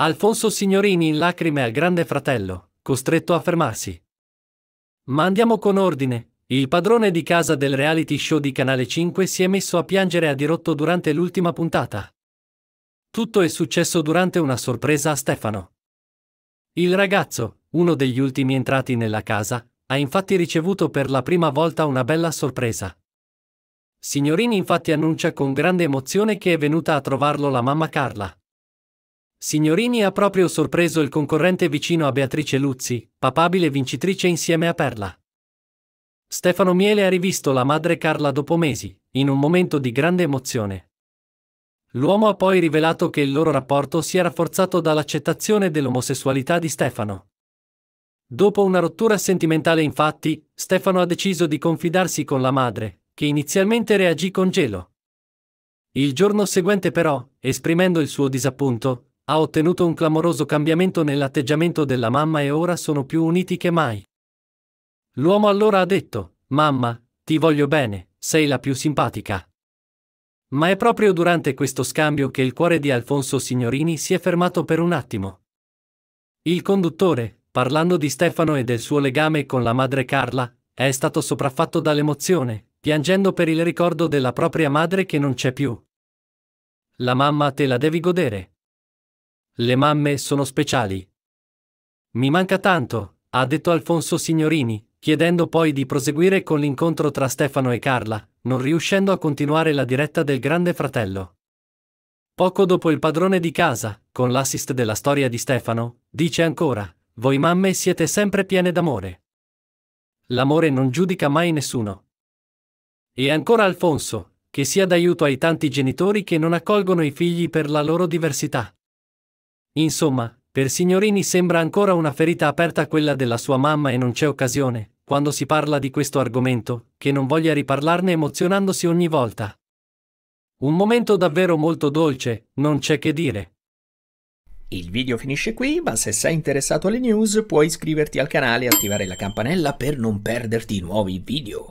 Alfonso Signorini in lacrime al grande fratello, costretto a fermarsi. Ma andiamo con ordine. Il padrone di casa del reality show di Canale 5 si è messo a piangere a dirotto durante l'ultima puntata. Tutto è successo durante una sorpresa a Stefano. Il ragazzo, uno degli ultimi entrati nella casa, ha infatti ricevuto per la prima volta una bella sorpresa. Signorini infatti annuncia con grande emozione che è venuta a trovarlo la mamma Carla. Signorini ha proprio sorpreso il concorrente vicino a Beatrice Luzzi, papabile vincitrice insieme a Perla. Stefano Miele ha rivisto la madre Carla dopo mesi, in un momento di grande emozione. L'uomo ha poi rivelato che il loro rapporto si è rafforzato dall'accettazione dell'omosessualità di Stefano. Dopo una rottura sentimentale infatti, Stefano ha deciso di confidarsi con la madre, che inizialmente reagì con gelo. Il giorno seguente però, esprimendo il suo disappunto, ha ottenuto un clamoroso cambiamento nell'atteggiamento della mamma e ora sono più uniti che mai. L'uomo allora ha detto, Mamma, ti voglio bene, sei la più simpatica. Ma è proprio durante questo scambio che il cuore di Alfonso Signorini si è fermato per un attimo. Il conduttore, parlando di Stefano e del suo legame con la madre Carla, è stato sopraffatto dall'emozione, piangendo per il ricordo della propria madre che non c'è più. La mamma te la devi godere. Le mamme sono speciali. Mi manca tanto, ha detto Alfonso Signorini, chiedendo poi di proseguire con l'incontro tra Stefano e Carla, non riuscendo a continuare la diretta del Grande Fratello. Poco dopo il padrone di casa, con l'assist della storia di Stefano, dice ancora, voi mamme siete sempre piene d'amore. L'amore non giudica mai nessuno. E ancora Alfonso, che sia d'aiuto ai tanti genitori che non accolgono i figli per la loro diversità. Insomma, per Signorini sembra ancora una ferita aperta quella della sua mamma e non c'è occasione, quando si parla di questo argomento, che non voglia riparlarne emozionandosi ogni volta. Un momento davvero molto dolce, non c'è che dire. Il video finisce qui, ma se sei interessato alle news puoi iscriverti al canale e attivare la campanella per non perderti nuovi video.